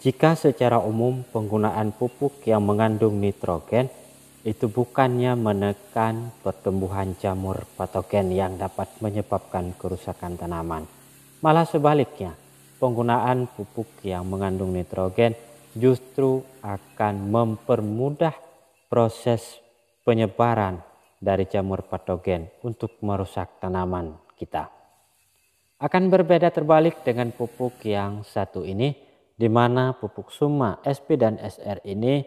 Jika secara umum penggunaan pupuk yang mengandung nitrogen itu bukannya menekan pertumbuhan jamur patogen yang dapat menyebabkan kerusakan tanaman. Malah sebaliknya, penggunaan pupuk yang mengandung nitrogen justru akan mempermudah proses penyebaran dari jamur patogen untuk merusak tanaman kita. Akan berbeda terbalik dengan pupuk yang satu ini, di mana pupuk suma SP dan SR ini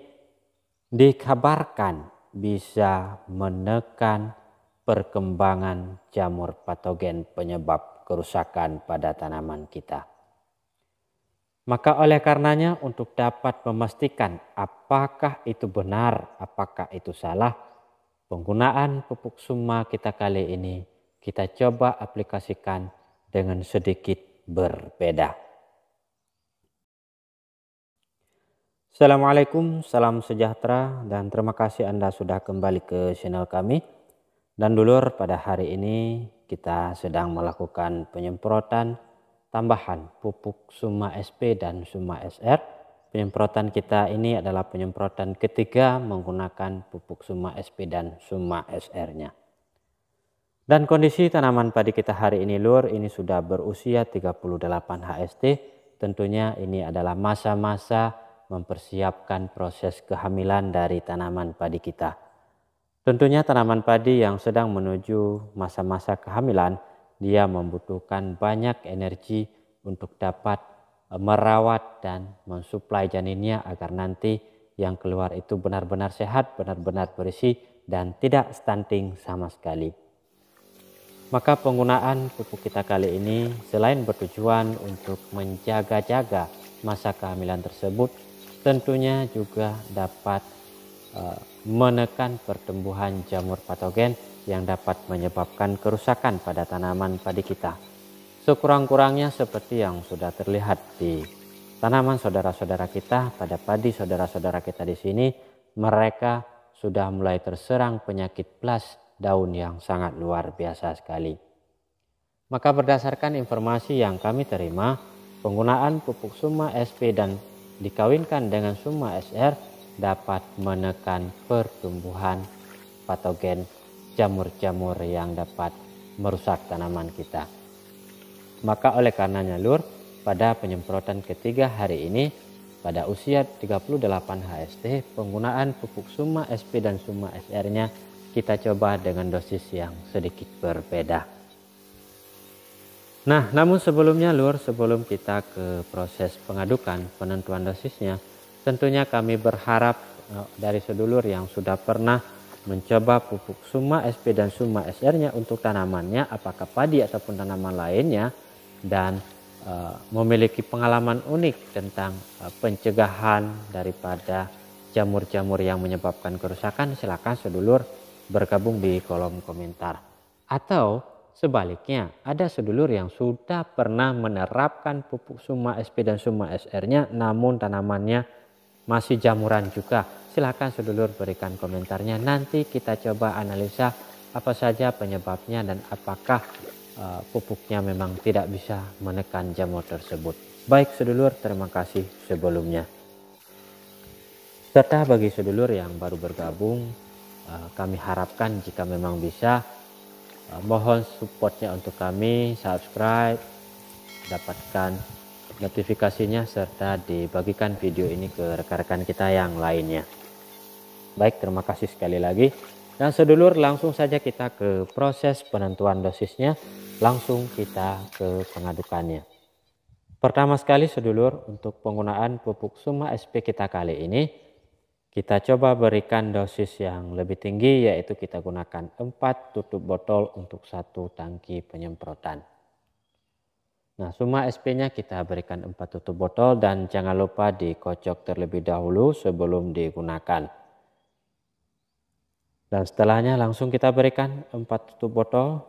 dikabarkan bisa menekan perkembangan jamur patogen penyebab kerusakan pada tanaman kita. Maka oleh karenanya untuk dapat memastikan apakah itu benar, apakah itu salah, penggunaan pupuk suma kita kali ini kita coba aplikasikan dengan sedikit berbeda. Assalamualaikum, salam sejahtera dan terima kasih Anda sudah kembali ke channel kami. Dan dulur pada hari ini kita sedang melakukan penyemprotan tambahan pupuk Suma SP dan Suma SR. Penyemprotan kita ini adalah penyemprotan ketiga menggunakan pupuk Suma SP dan Suma SR-nya. Dan kondisi tanaman padi kita hari ini lur ini sudah berusia 38 HST. Tentunya ini adalah masa-masa mempersiapkan proses kehamilan dari tanaman padi kita. Tentunya tanaman padi yang sedang menuju masa-masa kehamilan, dia membutuhkan banyak energi untuk dapat eh, merawat dan mensuplai janinnya agar nanti yang keluar itu benar-benar sehat, benar-benar bersih dan tidak stunting sama sekali. Maka penggunaan pupuk kita kali ini selain bertujuan untuk menjaga-jaga masa kehamilan tersebut, tentunya juga dapat eh, menekan pertumbuhan jamur patogen yang dapat menyebabkan kerusakan pada tanaman padi kita. Sekurang-kurangnya seperti yang sudah terlihat di tanaman saudara-saudara kita pada padi saudara-saudara kita di sini, mereka sudah mulai terserang penyakit plus daun yang sangat luar biasa sekali. Maka berdasarkan informasi yang kami terima, penggunaan pupuk suma SP dan dikawinkan dengan suma SR dapat menekan pertumbuhan patogen jamur-jamur yang dapat merusak tanaman kita. Maka oleh karenanya lur, pada penyemprotan ketiga hari ini pada usia 38 HST penggunaan pupuk suma SP dan suma SR-nya kita coba dengan dosis yang sedikit berbeda. Nah, namun sebelumnya lur, sebelum kita ke proses pengadukan penentuan dosisnya, tentunya kami berharap eh, dari sedulur yang sudah pernah mencoba pupuk Suma SP dan Suma SR-nya untuk tanamannya, apakah padi ataupun tanaman lainnya, dan eh, memiliki pengalaman unik tentang eh, pencegahan daripada jamur-jamur yang menyebabkan kerusakan, silakan sedulur bergabung di kolom komentar. Atau Sebaliknya, ada sedulur yang sudah pernah menerapkan pupuk suma SP dan suma SR-nya namun tanamannya masih jamuran juga. Silahkan sedulur berikan komentarnya. Nanti kita coba analisa apa saja penyebabnya dan apakah uh, pupuknya memang tidak bisa menekan jamur tersebut. Baik sedulur, terima kasih sebelumnya. Serta bagi sedulur yang baru bergabung, eh, kami harapkan jika memang bisa Ah, mohon supportnya untuk kami subscribe dapatkan notifikasinya serta dibagikan video ini ke rekan-rekan kita yang lainnya baik terima kasih sekali lagi dan sedulur langsung saja kita ke proses penentuan dosisnya langsung kita ke pengadukannya pertama sekali sedulur untuk penggunaan pupuk suma SP kita kali ini kita coba berikan dosis yang lebih tinggi yaitu kita gunakan 4 tutup botol untuk satu tangki penyemprotan. Nah, semua SP-nya kita berikan 4 tutup botol dan jangan lupa dikocok terlebih dahulu sebelum digunakan. Dan setelahnya langsung kita berikan 4 tutup botol,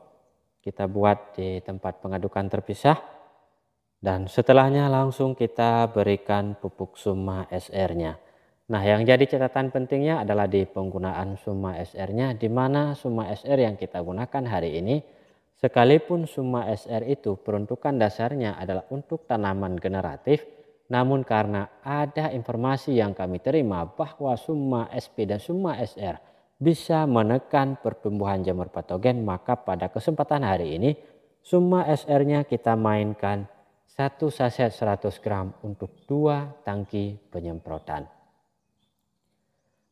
kita buat di tempat pengadukan terpisah. Dan setelahnya langsung kita berikan pupuk suma SR-nya. Nah, yang jadi catatan pentingnya adalah di penggunaan summa SR-nya, di mana summa SR yang kita gunakan hari ini, sekalipun summa SR itu peruntukan dasarnya adalah untuk tanaman generatif, namun karena ada informasi yang kami terima bahwa summa SP dan summa SR bisa menekan pertumbuhan jamur patogen, maka pada kesempatan hari ini summa SR-nya kita mainkan satu saset 100 gram untuk dua tangki penyemprotan.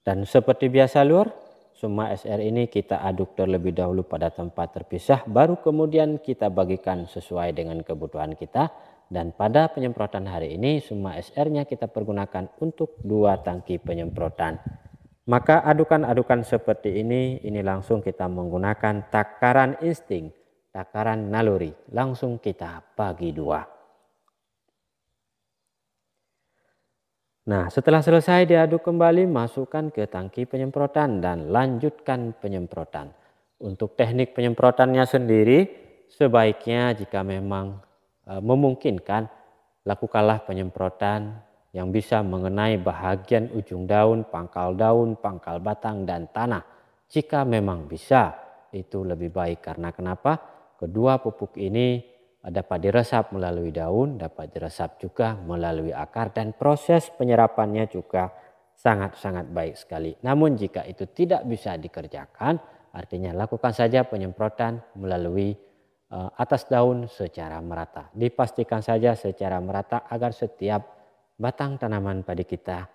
Dan seperti biasa lur, semua SR ini kita aduk terlebih dahulu pada tempat terpisah, baru kemudian kita bagikan sesuai dengan kebutuhan kita. Dan pada penyemprotan hari ini, semua SR-nya kita pergunakan untuk dua tangki penyemprotan. Maka adukan-adukan seperti ini, ini langsung kita menggunakan takaran insting, takaran naluri. Langsung kita bagi dua. Nah, setelah selesai diaduk kembali, masukkan ke tangki penyemprotan dan lanjutkan penyemprotan. Untuk teknik penyemprotannya sendiri, sebaiknya jika memang eh, memungkinkan, lakukanlah penyemprotan yang bisa mengenai bahagian ujung daun, pangkal daun, pangkal batang, dan tanah. Jika memang bisa, itu lebih baik. Karena kenapa? Kedua pupuk ini dapat diresap melalui daun, dapat diresap juga melalui akar dan proses penyerapannya juga sangat-sangat baik sekali. Namun jika itu tidak bisa dikerjakan, artinya lakukan saja penyemprotan melalui eh, atas daun secara merata. Dipastikan saja secara merata agar setiap batang tanaman padi kita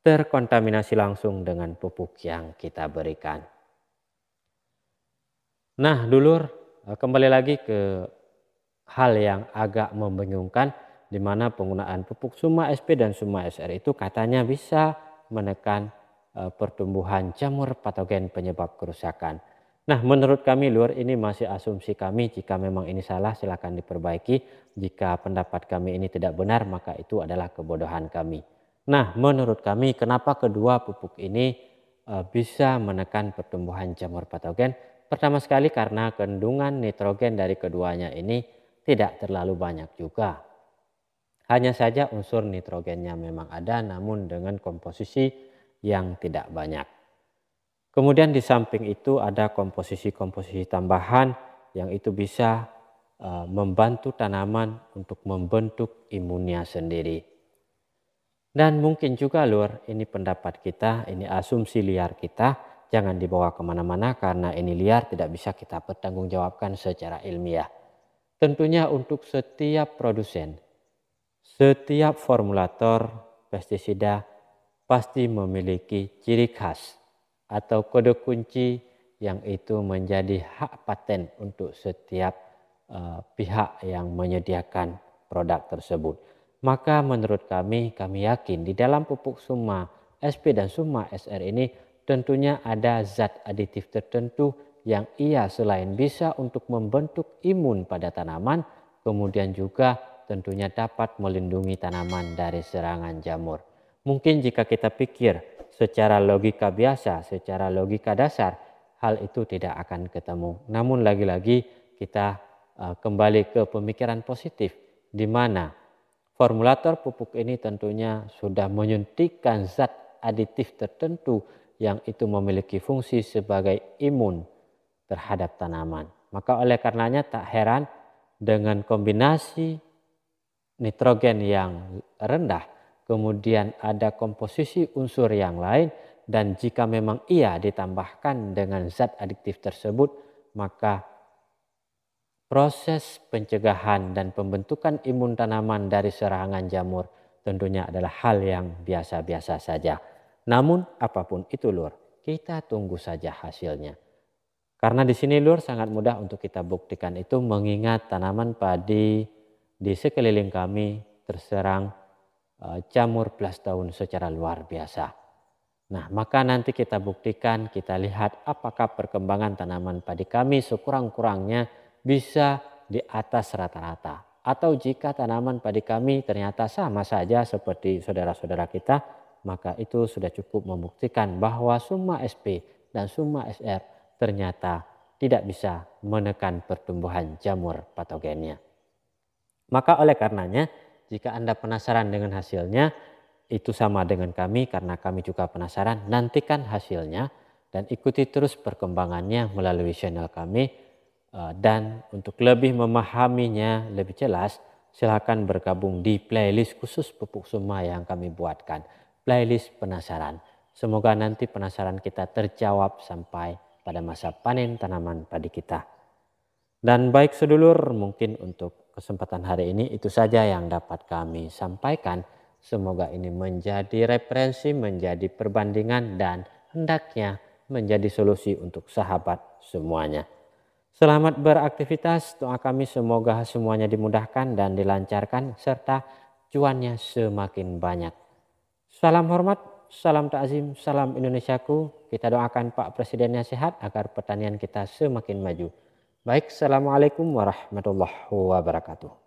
terkontaminasi langsung dengan pupuk yang kita berikan. Nah, dulur, eh, kembali lagi ke hal yang agak membingungkan di mana penggunaan pupuk suma SP dan suma SR itu katanya bisa menekan eh, pertumbuhan jamur patogen penyebab kerusakan. Nah, menurut kami luar ini masih asumsi kami. Jika memang ini salah, silakan diperbaiki. Jika pendapat kami ini tidak benar, maka itu adalah kebodohan kami. Nah, menurut kami, kenapa kedua pupuk ini eh, bisa menekan pertumbuhan jamur patogen? Pertama sekali karena kandungan nitrogen dari keduanya ini tidak terlalu banyak juga. Hanya saja unsur nitrogennya memang ada namun dengan komposisi yang tidak banyak. Kemudian di samping itu ada komposisi-komposisi tambahan yang itu bisa e, membantu tanaman untuk membentuk imunnya sendiri. Dan mungkin juga lur, ini pendapat kita, ini asumsi liar kita, jangan dibawa kemana-mana karena ini liar tidak bisa kita pertanggungjawabkan secara ilmiah. Tentunya untuk setiap produsen, setiap formulator pestisida pasti memiliki ciri khas atau kode kunci yang itu menjadi hak paten untuk setiap uh, pihak yang menyediakan produk tersebut. Maka menurut kami, kami yakin di dalam pupuk Suma SP dan Suma SR ini tentunya ada zat aditif tertentu yang ia selain bisa untuk membentuk imun pada tanaman, kemudian juga tentunya dapat melindungi tanaman dari serangan jamur. Mungkin jika kita pikir secara logika biasa, secara logika dasar, hal itu tidak akan ketemu. Namun lagi-lagi kita eh, kembali ke pemikiran positif di mana formulator pupuk ini tentunya sudah menyuntikkan zat aditif tertentu yang itu memiliki fungsi sebagai imun terhadap tanaman. Maka oleh karenanya tak heran dengan kombinasi nitrogen yang rendah, kemudian ada komposisi unsur yang lain, dan jika memang ia ditambahkan dengan zat adiktif tersebut, maka proses pencegahan dan pembentukan imun tanaman dari serangan jamur tentunya adalah hal yang biasa-biasa saja. Namun apapun itu lur, kita tunggu saja hasilnya. Karena di sini lur sangat mudah untuk kita buktikan itu mengingat tanaman padi di sekeliling kami terserang jamur eh, camur plus tahun secara luar biasa. Nah, maka nanti kita buktikan, kita lihat apakah perkembangan tanaman padi kami sekurang-kurangnya bisa di atas rata-rata. Atau jika tanaman padi kami ternyata sama saja seperti saudara-saudara kita, maka itu sudah cukup membuktikan bahwa summa SP dan summa SR ternyata tidak bisa menekan pertumbuhan jamur patogennya. Maka oleh karenanya, jika Anda penasaran dengan hasilnya, itu sama dengan kami karena kami juga penasaran. Nantikan hasilnya dan ikuti terus perkembangannya melalui channel kami. Eh, dan untuk lebih memahaminya lebih jelas, silahkan bergabung di playlist khusus pupuk suma yang kami buatkan. Playlist penasaran. Semoga nanti penasaran kita terjawab sampai pada masa panen tanaman padi kita. Dan baik sedulur, mungkin untuk kesempatan hari ini itu saja yang dapat kami sampaikan. Semoga ini menjadi referensi, menjadi perbandingan dan hendaknya menjadi solusi untuk sahabat semuanya. Selamat beraktivitas, doa kami semoga semuanya dimudahkan dan dilancarkan serta cuannya semakin banyak. Salam hormat, salam takzim, salam Indonesiaku. Kita doakan Pak presiden Presidennya sehat agar pertanian kita semakin maju. Baik, Assalamualaikum warahmatullahi wabarakatuh.